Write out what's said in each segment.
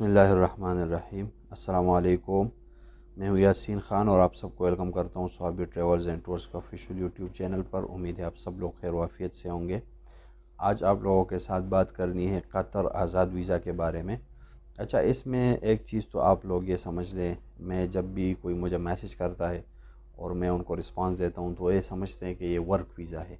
बसमीम् अल्लाम मैं हूँ यासिन ख़ान और आप सबको वेलकम करता हूँ सहाबी ट्रेवल्स एंड टूर्स का ऑफिशियल यूट्यूब चैनल पर उम्मीद है आप सब लोग खैर वाफियत से होंगे आज आप लोगों के साथ बात करनी है कतर आज़ाद वीज़ा के बारे में अच्छा इसमें एक चीज़ तो आप लोग ये समझ लें मैं जब भी कोई मुझे मैसेज करता है और मैं उनको रिस्पॉन्स देता हूँ तो ये समझते हैं कि ये वर्क वीज़ा है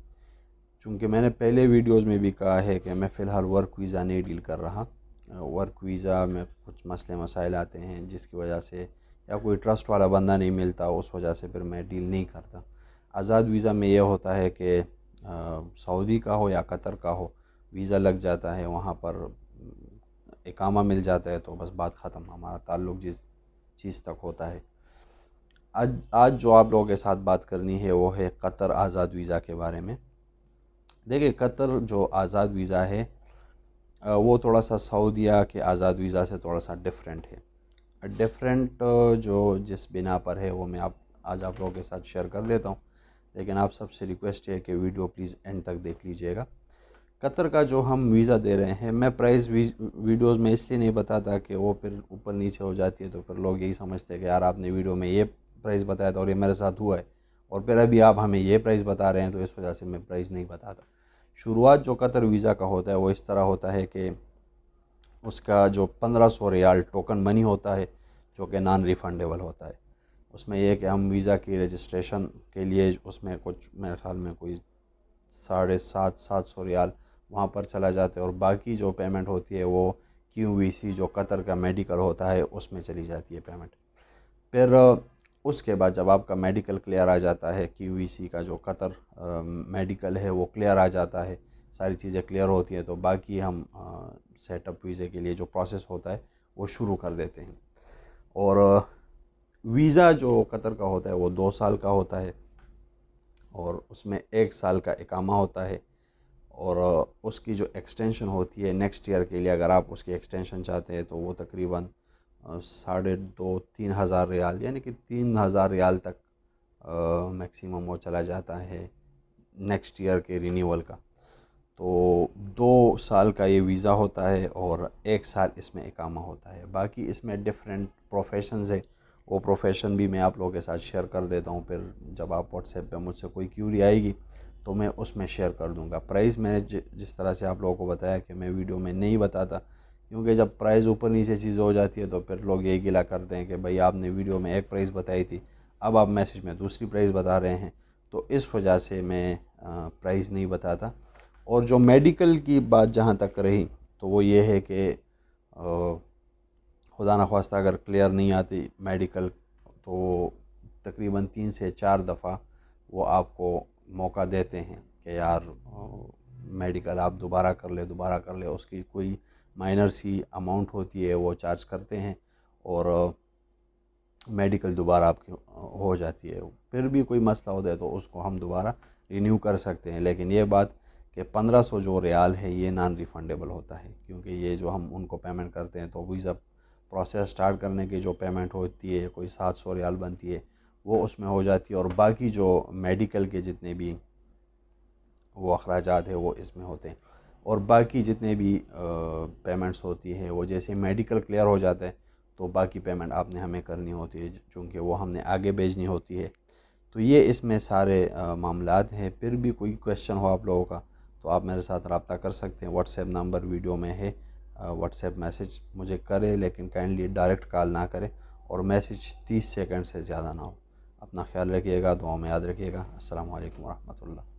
चूँकि मैंने पहले वीडियोज़ में भी कहा है कि मैं फ़िलहाल वर्क वीज़ा नहीं डील कर रहा वर्क वीज़ा में कुछ मसले मसाइल आते हैं जिसकी वजह से या कोई ट्रस्ट वाला बंदा नहीं मिलता उस वजह से फिर मैं डील नहीं करता आज़ाद वीज़ा में यह होता है कि सऊदी का हो या कतर का हो वीज़ा लग जाता है वहाँ पर इकामा मिल जाता है तो बस बात ख़त्म हमारा ताल्लुक़ जिस चीज़ तक होता है आज आज जो आप लोगों के साथ बात करनी है वो है कतर आज़ाद वीज़ा के बारे में देखिए कतर जो आज़ाद वीज़ा है वो थोड़ा सा सऊदीया के आज़ाद वीज़ा से थोड़ा सा डिफरेंट है डिफरेंट जो जिस बिना पर है वो मैं आप आज आप लोगों के साथ शेयर कर देता हूँ लेकिन आप सबसे रिक्वेस्ट है कि वीडियो प्लीज़ एंड तक देख लीजिएगा कतर का जो हम वीज़ा दे रहे हैं मैं प्राइस वीडियोस में इसलिए नहीं बताता कि वो फिर ऊपर नीचे हो जाती है तो फिर लोग यही समझते हैं कि यार आपने वीडियो में ये प्राइस बताया था और ये मेरे साथ हुआ है और फिर अभी आप हमें ये प्राइस बता रहे हैं तो इस वजह से मैं प्राइस नहीं बताता शुरुआत जो कतर वीज़ा का होता है वो इस तरह होता है कि उसका जो पंद्रह सौ रियाल टोकन मनी होता है जो कि नॉन रिफंडेबल होता है उसमें यह कि हम वीज़ा की रजिस्ट्रेशन के लिए उसमें कुछ मेरे ख्याल में कोई साढ़े सात सात सौ रियाल वहाँ पर चला जाता है और बाकी जो पेमेंट होती है वो क्यू वी सी जो कतर का मेडिकल होता है उसमें चली जाती है पेमेंट फिर उसके बाद जब आपका मेडिकल क्लियर आ जाता है सी e का जो कतर मेडिकल है वो क्लियर आ जाता है सारी चीज़ें क्लियर होती हैं तो बाकी हम सेटअप वीज़े के लिए जो प्रोसेस होता है वो शुरू कर देते हैं और वीज़ा जो कतर का होता है वो दो साल का होता है और उसमें एक साल का इकामा होता है और उसकी जो एक्सटेंशन होती है नेक्स्ट ईयर के लिए अगर आप उसकी एक्सटेंशन चाहते हैं तो वो तकरीबन साढ़े दो तीन हज़ार रियाल यानी कि तीन हज़ार रियाल तक मैक्सिमम वो चला जाता है नेक्स्ट ईयर के रिन्यूअल का तो दो साल का ये वीज़ा होता है और एक साल इसमें इकामा होता है बाकी इसमें डिफरेंट प्रोफेशन है वो प्रोफेशन भी मैं आप लोगों के साथ शेयर कर देता हूँ फिर जब आप व्हाट्सएप पे मुझसे कोई क्यूरी आएगी तो मैं उसमें शेयर कर दूँगा प्राइस मैंने जिस तरह से आप लोगों को बताया कि मैं वीडियो में नहीं बताता क्योंकि जब प्राइस ऊपर नीचे चीज़ हो जाती है तो फिर लोग यही गिला करते हैं कि भाई आपने वीडियो में एक प्राइस बताई थी अब आप मैसेज में दूसरी प्राइस बता रहे हैं तो इस वजह से मैं प्राइस नहीं बताता और जो मेडिकल की बात जहाँ तक रही तो वो ये है कि खुदा न खास्ता अगर क्लियर नहीं आती मेडिकल तो तकरीबन तीन से चार दफ़ा वो आपको मौका देते हैं कि यार मेडिकल आप दोबारा कर ले दोबारा कर ले उसकी कोई माइनर सी अमाउंट होती है वो चार्ज करते हैं और मेडिकल दोबारा आपकी हो जाती है फिर भी कोई मसला होता है तो उसको हम दोबारा रिन्यू कर सकते हैं लेकिन ये बात कि पंद्रह सौ जो रियाल है ये नॉन रिफंडेबल होता है क्योंकि ये जो हम उनको पेमेंट करते हैं तो वीज़ा प्रोसेस स्टार्ट करने की जो पेमेंट होती है कोई सात सौ रियाल बनती है वो उसमें हो जाती है और बाकी जो मेडिकल के जितने भी वो अखराज है वो इसमें होते हैं और बाकी जितने भी पेमेंट्स होती है वो जैसे मेडिकल क्लियर हो जाता है तो बाकी पेमेंट आपने हमें करनी होती है चूँकि वो हमने आगे भेजनी होती है तो ये इसमें सारे मामला हैं फिर भी कोई क्वेश्चन हो आप लोगों का तो आप मेरे साथ रबता कर सकते हैं व्हाट्सएप नंबर वीडियो में है व्हाट्सएप मैसेज मुझे करें लेकिन काइंडली डायरेक्ट कॉल ना करें और मैसेज तीस सेकेंड से ज़्यादा ना हो अपना ख्याल रखिएगा दुआ में याद रखिएगा असल वरहमल